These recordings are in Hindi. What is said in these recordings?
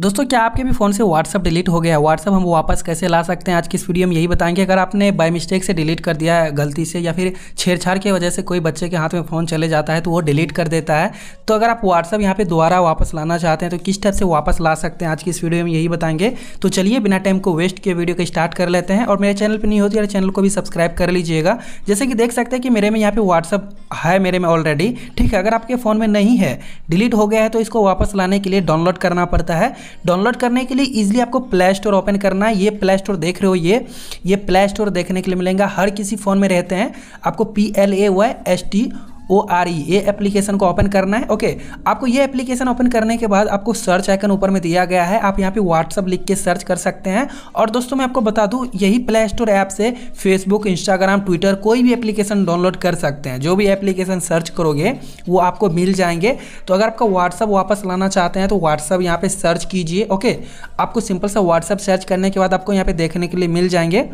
दोस्तों क्या आपके भी फ़ोन से व्हाट्सअप डिलीट हो गया है व्हाट्सअप हम वापस कैसे ला सकते हैं आज की इस वीडियो में यही बताएंगे अगर आपने बाय मिस्टेक से डिलीट कर दिया है गलती से या फिर छेड़छाड़ की वजह से कोई बच्चे के हाथ में फ़ोन चले जाता है तो वो डिलीट कर देता है तो अगर आप व्हाट्सअप यहाँ पर दोबारा वापस लाना चाहते हैं तो किस टाइप से वापस ला सकते हैं आज की इस वीडियो में यही बताएंगे तो चलिए बिना टाइम को वेस्ट किए वीडियो को स्टार्ट कर लेते हैं और मेरे चैनल पर नहीं होती चैनल को भी सब्सक्राइब कर लीजिएगा जैसे कि देख सकते हैं कि मेरे में यहाँ पर व्हाट्सअप है मेरे में ऑलरेडी ठीक है अगर आपके फ़ोन में नहीं है डिलीट हो गया है तो इसको वापस लाने के लिए डाउनलोड करना पड़ता है डाउनलोड करने के लिए इजिली आपको प्ले स्टोर ओपन करना है ये प्ले स्टोर देख रहे हो ये ये प्ले स्टोर देखने के लिए मिलेगा हर किसी फ़ोन में रहते हैं आपको P L A Y S T O R E ये एप्लीकेशन को ओपन करना है ओके आपको ये एप्लीकेशन ओपन करने के बाद आपको सर्च आइकन ऊपर में दिया गया है आप यहाँ पे व्हाट्सअप लिख के सर्च कर सकते हैं और दोस्तों मैं आपको बता दूँ यही प्ले स्टोर ऐप से फेसबुक इंस्टाग्राम ट्विटर कोई भी एप्लीकेशन डाउनलोड कर सकते हैं जो भी एप्लीकेशन सर्च करोगे वो आपको मिल जाएंगे तो अगर आपका व्हाट्सअप वापस लाना चाहते हैं तो व्हाट्सअप यहाँ पर सर्च कीजिए ओके आपको सिंपल सा व्हाट्सअप सर्च करने के बाद आपको यहाँ पर देखने के लिए मिल जाएंगे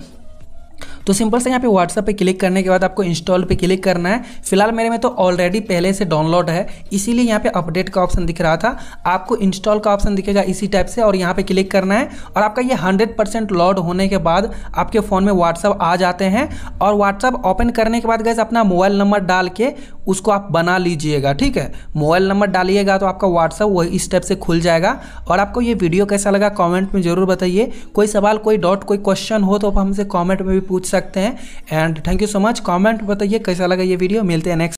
तो सिंपल से यहाँ पे व्हाट्सअप पे क्लिक करने के बाद आपको इंस्टॉल पे क्लिक करना है फिलहाल मेरे में तो ऑलरेडी पहले से डाउनलोड है इसीलिए यहाँ पे अपडेट का ऑप्शन दिख रहा था आपको इंस्टॉल का ऑप्शन दिखेगा इसी टाइप से और यहाँ पे क्लिक करना है और आपका ये हंड्रेड परसेंट लॉड होने के बाद आपके फ़ोन में व्हाट्सअप आ जाते हैं और व्हाट्सअप ओपन करने के बाद गैस अपना मोबाइल नंबर डाल के उसको आप बना लीजिएगा ठीक है मोबाइल नंबर डालिएगा तो आपका व्हाट्सअप वही इस टाइप से खुल जाएगा और आपको ये वीडियो कैसा लगा कमेंट में ज़रूर बताइए कोई सवाल कोई डाउट कोई क्वेश्चन हो तो आप हमसे कमेंट में भी पूछ सकते हैं and thank you so much comment बताइए कैसा लगा ये वीडियो मिलते हैं नेक्स्ट